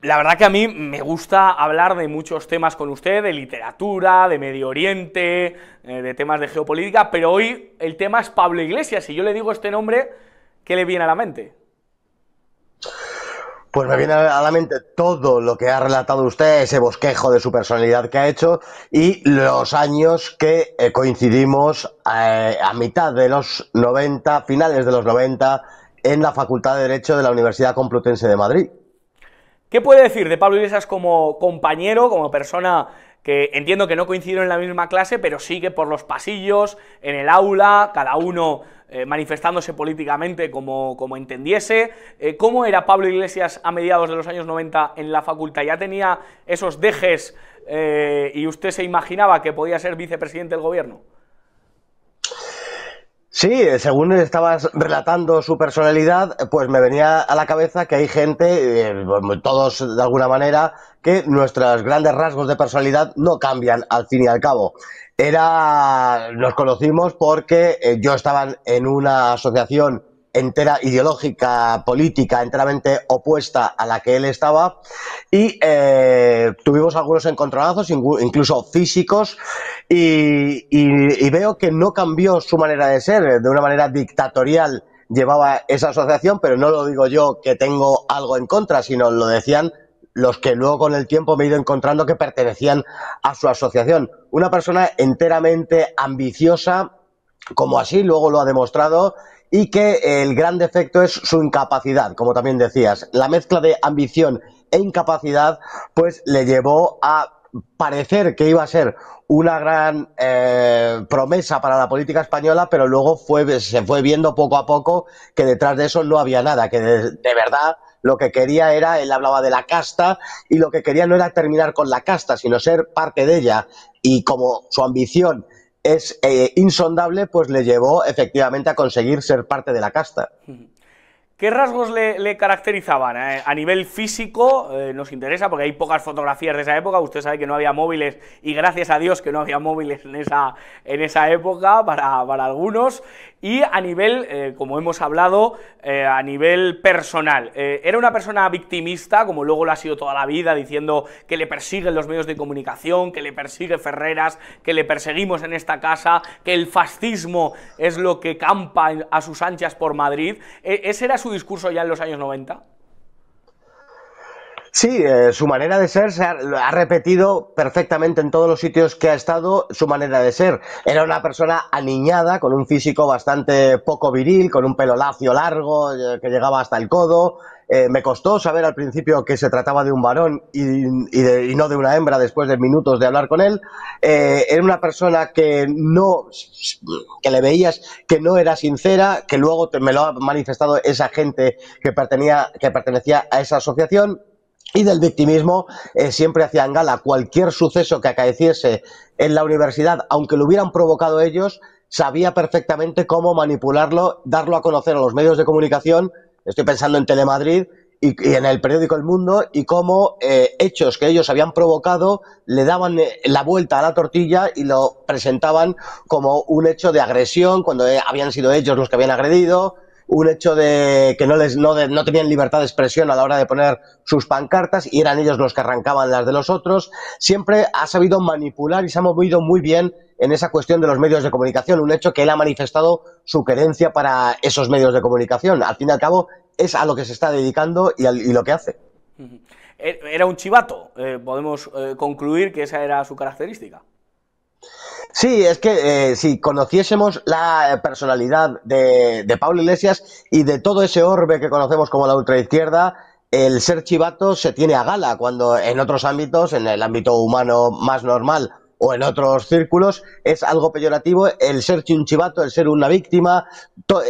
La verdad que a mí me gusta hablar de muchos temas con usted, de literatura, de Medio Oriente, eh, de temas de geopolítica, pero hoy el tema es Pablo Iglesias. Si yo le digo este nombre, ¿qué le viene a la mente? Pues me viene a la mente todo lo que ha relatado usted, ese bosquejo de su personalidad que ha hecho y los años que eh, coincidimos eh, a mitad de los 90, finales de los 90, en la Facultad de Derecho de la Universidad Complutense de Madrid. ¿Qué puede decir de Pablo Iglesias como compañero, como persona que entiendo que no coincidieron en la misma clase, pero sigue por los pasillos, en el aula, cada uno eh, manifestándose políticamente como, como entendiese? Eh, ¿Cómo era Pablo Iglesias a mediados de los años 90 en la facultad? ¿Ya tenía esos dejes eh, y usted se imaginaba que podía ser vicepresidente del gobierno? Sí, eh, según estabas relatando su personalidad, pues me venía a la cabeza que hay gente, eh, todos de alguna manera, que nuestros grandes rasgos de personalidad no cambian al fin y al cabo. Era, nos conocimos porque eh, yo estaba en una asociación entera ideológica, política, enteramente opuesta a la que él estaba y eh, tuvimos algunos encontronazos, incluso físicos, y, y veo que no cambió su manera de ser, de una manera dictatorial llevaba esa asociación, pero no lo digo yo que tengo algo en contra, sino lo decían los que luego con el tiempo me he ido encontrando que pertenecían a su asociación. Una persona enteramente ambiciosa, como así luego lo ha demostrado, y que el gran defecto es su incapacidad, como también decías. La mezcla de ambición e incapacidad pues le llevó a parecer que iba a ser una gran eh, promesa para la política española, pero luego fue, se fue viendo poco a poco que detrás de eso no había nada, que de verdad lo que quería era, él hablaba de la casta, y lo que quería no era terminar con la casta, sino ser parte de ella. Y como su ambición es eh, insondable, pues le llevó efectivamente a conseguir ser parte de la casta. ¿Qué rasgos le, caracterizaban? Eh? a nivel físico eh, nos interesa porque hay pocas fotografías de esa época. Usted sabe que no había móviles y gracias a Dios que no había móviles en esa, en esa época para, para algunos. Y a nivel, eh, como hemos hablado, a nivel personal. era una persona victimista, como luego lo ha sido toda la vida, diciendo que le persiguen los medios de comunicación, que le persigue Ferreras, que le perseguimos en esta casa, que el fascismo es lo que campa a sus anchas por Madrid. E, ese era su discurso ya en los años 90 Sí, eh, su manera de ser se ha, repetido perfectamente en todos los sitios que ha estado su manera de ser. Era una persona aniñada, con un físico bastante poco viril, con un pelo lacio largo eh, que llegaba hasta el codo. Eh, me costó saber al principio que se trataba de un varón y, no de una hembra después de minutos de hablar con él. era una persona que no, que le veías que no era sincera, que luego me lo ha manifestado esa gente que, que pertenecía a esa asociación y del victimismo eh, siempre hacían gala. Cualquier suceso que acaeciese en la universidad, aunque lo hubieran provocado ellos, sabía perfectamente cómo manipularlo, darlo a conocer a los medios de comunicación, estoy pensando en Telemadrid y, en el periódico El Mundo, y cómo eh, hechos que ellos habían provocado le daban eh, la vuelta a la tortilla y lo presentaban como un hecho de agresión, cuando habían sido ellos los que habían agredido, un hecho de que no, les, no, tenían libertad de expresión a la hora de poner sus pancartas y eran ellos los que arrancaban las de los otros, siempre ha sabido manipular y se ha movido muy bien en esa cuestión de los medios de comunicación, un hecho que él ha manifestado su querencia para esos medios de comunicación. Al fin y al cabo, es a lo que se está dedicando y, lo que hace. Er, era un chivato, eh, podemos eh, concluir que esa era su característica. Sí, es que eh, si conociésemos la eh, personalidad de, de Pablo Iglesias y de todo ese orbe que conocemos como la ultraizquierda, el ser chivato se tiene a gala cuando en otros ámbitos, en el ámbito humano más normal o en otros círculos, es algo peyorativo el ser un chivato, el ser una víctima.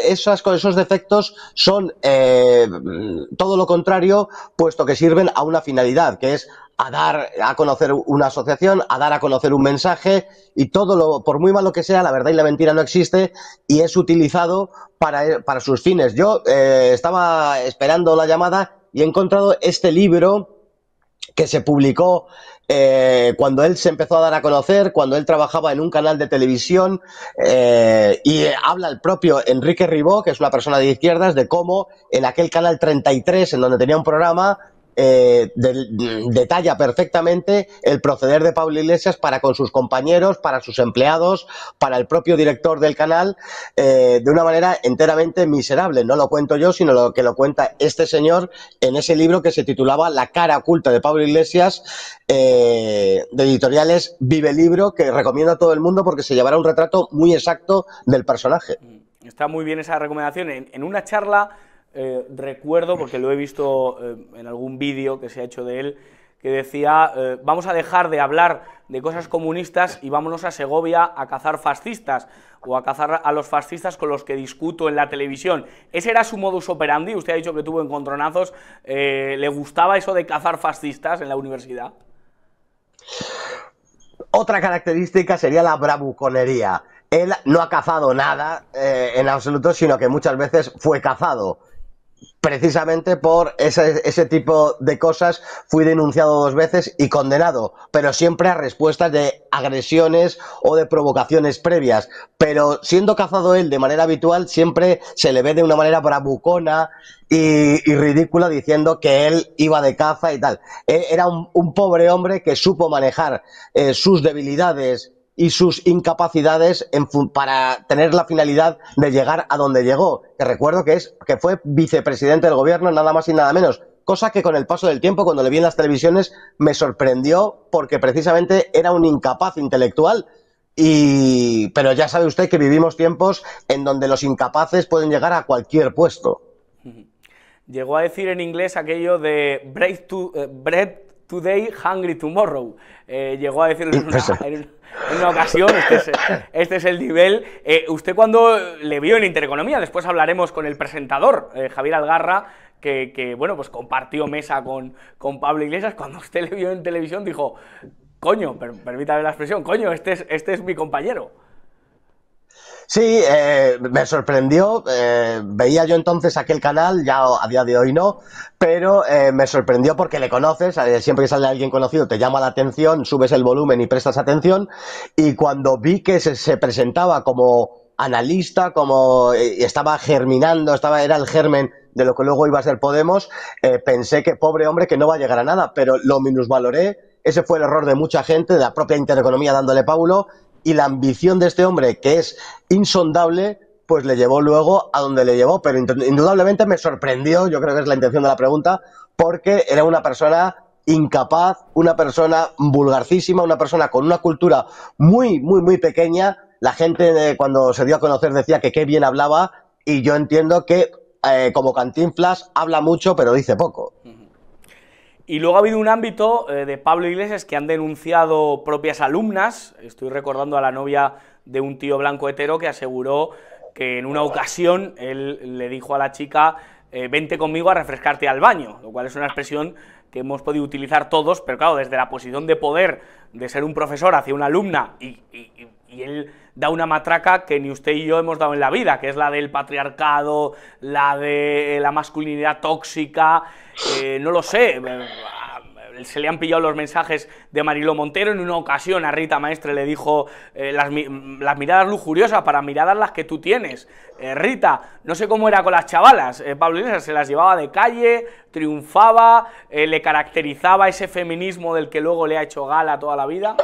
Esas, esos defectos son eh, todo lo contrario, puesto que sirven a una finalidad, que es a dar a conocer una asociación, a dar a conocer un mensaje y todo lo, por muy malo que sea, la verdad y la mentira no existe y es utilizado para, para sus fines. Yo eh, estaba esperando la llamada y he encontrado este libro que se publicó eh, cuando él se empezó a dar a conocer, cuando él trabajaba en un canal de televisión, eh, y habla el propio Enrique Ribó, que es una persona de izquierdas, de cómo en aquel canal 33, en donde tenía un programa, eh, detalla perfectamente el proceder de Pablo Iglesias para con sus compañeros, para sus empleados, para el propio director del canal, eh, de una manera enteramente miserable. No lo cuento yo, sino lo que lo cuenta este señor en ese libro que se titulaba La cara oculta de Pablo Iglesias, eh, de editoriales Vive Libro, que recomiendo a todo el mundo porque se llevará un retrato muy exacto del personaje. Está muy bien esa recomendación. en una charla eh, recuerdo, porque lo he visto eh, en algún vídeo que se ha hecho de él, que decía, eh, vamos a dejar de hablar de cosas comunistas y vámonos a Segovia a cazar fascistas o a cazar a los fascistas con los que discuto en la televisión. Ese era su modus operandi, usted ha dicho que tuvo encontronazos, ¿le gustaba eso de cazar fascistas en la universidad? Otra característica sería la bravuconería él no ha cazado nada en absoluto, sino que muchas veces fue cazado precisamente por ese, tipo de cosas fui denunciado dos veces y condenado, pero siempre a respuestas de agresiones o de provocaciones previas. Pero siendo cazado él de manera habitual, siempre se le ve de una manera bravucona y, ridícula diciendo que él iba de caza y tal. E, era un, pobre hombre que supo manejar eh, sus debilidades y sus incapacidades en para tener la finalidad de llegar a donde llegó. Que recuerdo que es que fue vicepresidente del gobierno, nada más y nada menos. Cosa que con el paso del tiempo, cuando le vi en las televisiones, me sorprendió porque precisamente era un incapaz intelectual. Y... Pero ya sabe usted que vivimos tiempos en donde los incapaces pueden llegar a cualquier puesto. Llegó a decir en inglés aquello de break to, eh, bread Today, Hungry Tomorrow. Eh, llegó a decir en una, ocasión, este es, este el nivel. Eh, usted cuando le vio en Intereconomía, después hablaremos con el presentador, eh, Javier Algarra, que, bueno, pues compartió mesa con, con Pablo Iglesias, cuando usted le vio en televisión dijo, coño, permítame la expresión, coño, este este es mi compañero. Sí, eh, me sorprendió. Eh, veía yo entonces aquel canal, ya a día de hoy no, pero eh, me sorprendió porque le conoces. siempre que sale alguien conocido te llama la atención, subes el volumen y prestas atención. Y cuando vi que se, presentaba como analista, como estaba germinando, estaba, era el germen de lo que luego iba a ser Podemos, pensé que pobre hombre que no va a llegar a nada, pero lo minusvaloré. Ese fue el error de mucha gente, de la propia intereconomía dándole Paulo, y la ambición de este hombre, que es insondable, pues le llevó luego a donde le llevó. Pero indudablemente me sorprendió, yo creo que es la intención de la pregunta, porque era una persona incapaz, una persona vulgarcísima, una persona con una cultura muy, muy, muy pequeña. La gente cuando se dio a conocer decía que qué bien hablaba y yo entiendo que eh, como Cantinflas habla mucho pero dice poco. Y luego ha habido un ámbito eh, de Pablo Iglesias que han denunciado propias alumnas. Estoy recordando a la novia de un tío blanco hetero que aseguró que en una ocasión él le dijo a la chica, eh, vente conmigo a refrescarte al baño, lo cual es una expresión que hemos podido utilizar todos, pero claro, desde la posición de poder de ser un profesor hacia una alumna y, y él da una matraca que ni usted y yo hemos dado en la vida, que es la del patriarcado, la de eh, la masculinidad tóxica, eh, no lo sé. Eh, ah, se le han pillado los mensajes de Marilo Montero. En una ocasión a Rita Maestre le dijo las, miradas lujuriosas para miradas las que tú tienes. Rita, no sé cómo era con las chavalas. Pablo Iglesias se las llevaba de calle, triunfaba, le caracterizaba ese feminismo del que luego le ha hecho gala toda la vida.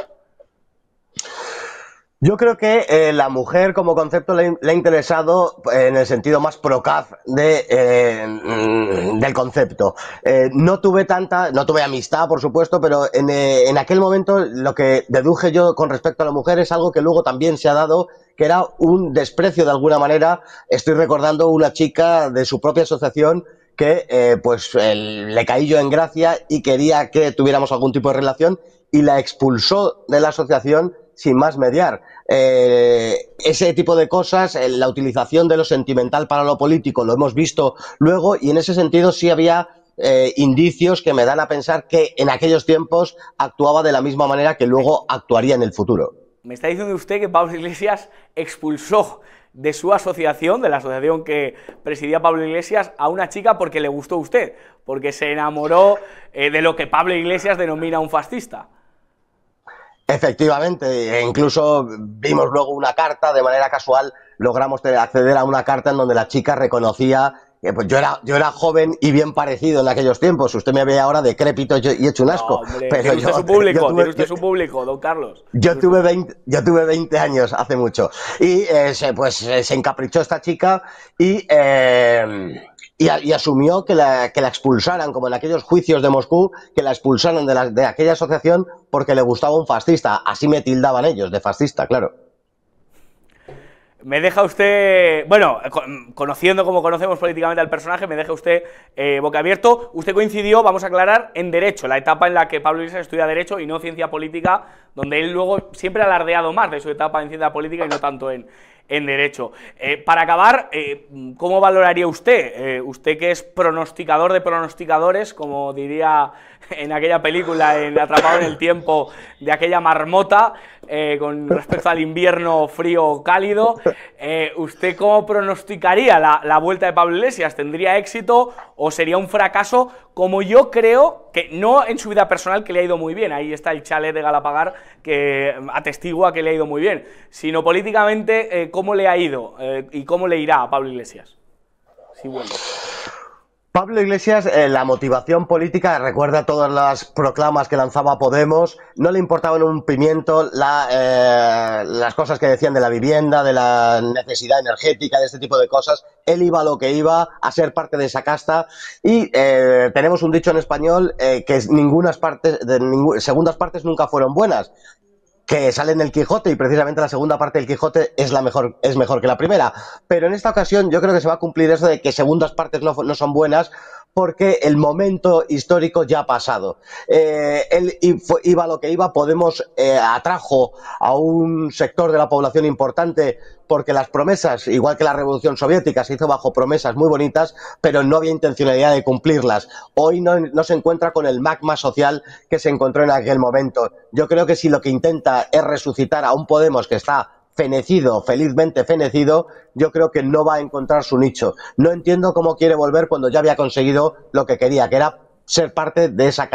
Yo creo que eh, la mujer como concepto le, ha interesado eh, en el sentido más procaz de, eh, mm, del concepto. no tuve tanta, no tuve amistad, por supuesto, pero en, en, aquel momento lo que deduje yo con respecto a la mujer es algo que luego también se ha dado, que era un desprecio de alguna manera. Estoy recordando una chica de su propia asociación que pues le caí yo en gracia y quería que tuviéramos algún tipo de relación y la expulsó de la asociación sin más mediar. Eh, ese tipo de cosas, eh, la utilización de lo sentimental para lo político, lo hemos visto luego y en ese sentido sí había eh, indicios que me dan a pensar que en aquellos tiempos actuaba de la misma manera que luego actuaría en el futuro. Me está diciendo usted que Pablo Iglesias expulsó de su asociación, de la asociación que presidía Pablo Iglesias, a una chica porque le gustó a usted, porque se enamoró de lo que Pablo Iglesias denomina un fascista. Efectivamente, e incluso vimos luego una carta, de manera casual logramos acceder a una carta en donde la chica reconocía que pues yo era, yo era joven y bien parecido en aquellos tiempos. Usted me ve ahora decrépito y hecho un asco. pero yo, público, yo tuve, usted su público, don Carlos. Yo tuve 20, yo tuve 20 años hace mucho. Y eh, se, pues eh, se encaprichó esta chica y eh, y, asumió que la, que la, expulsaran, como en aquellos juicios de Moscú, que la expulsaron de, la, de aquella asociación porque le gustaba un fascista. Así me tildaban ellos, de fascista, claro. Me deja usted, bueno, conociendo como conocemos políticamente al personaje, me deja usted eh, boca abierto. Usted coincidió, vamos a aclarar, en Derecho, la etapa en la que Pablo Iglesias estudia Derecho y no Ciencia Política, donde él luego siempre ha alardeado más de su etapa en Ciencia Política y no tanto en, en derecho. Eh, para acabar, eh, ¿cómo valoraría usted? Eh, usted que es pronosticador de pronosticadores, como diría en aquella película, en Atrapado en el Tiempo, de aquella marmota, eh, con respecto al invierno frío o cálido. Eh, ¿Usted cómo pronosticaría la, vuelta de Pablo Iglesias? ¿Tendría éxito o sería un fracaso? Como yo creo que no en su vida personal, que le ha ido muy bien, ahí está el chalet de Galapagar que atestigua que le ha ido muy bien, sino políticamente, eh, ¿cómo le ha ido y cómo le irá a Pablo Iglesias? Sí, bueno. Pablo Iglesias, eh, la motivación política, recuerda todas las proclamas que lanzaba Podemos, no le importaban un pimiento eh, las cosas que decían de la vivienda, de la necesidad energética, de este tipo de cosas. Él iba a lo que iba, a ser parte de esa casta. Y eh, tenemos un dicho en español que ningunas partes, de segundas partes nunca fueron buenas que sale en el Quijote y precisamente la segunda parte del Quijote es la mejor es mejor que la primera pero en esta ocasión yo creo que se va a cumplir eso de que segundas partes no, no son buenas porque el momento histórico ya ha pasado. Eh, él iba lo que iba, Podemos eh, atrajo a un sector de la población importante porque las promesas, igual que la revolución soviética, se hizo bajo promesas muy bonitas, pero no había intencionalidad de cumplirlas. Hoy no, no, se encuentra con el magma social que se encontró en aquel momento. Yo creo que si lo que intenta es resucitar a un Podemos que está fenecido, felizmente fenecido, yo creo que no va a encontrar su nicho. No entiendo cómo quiere volver cuando ya había conseguido lo que quería, que era ser parte de esa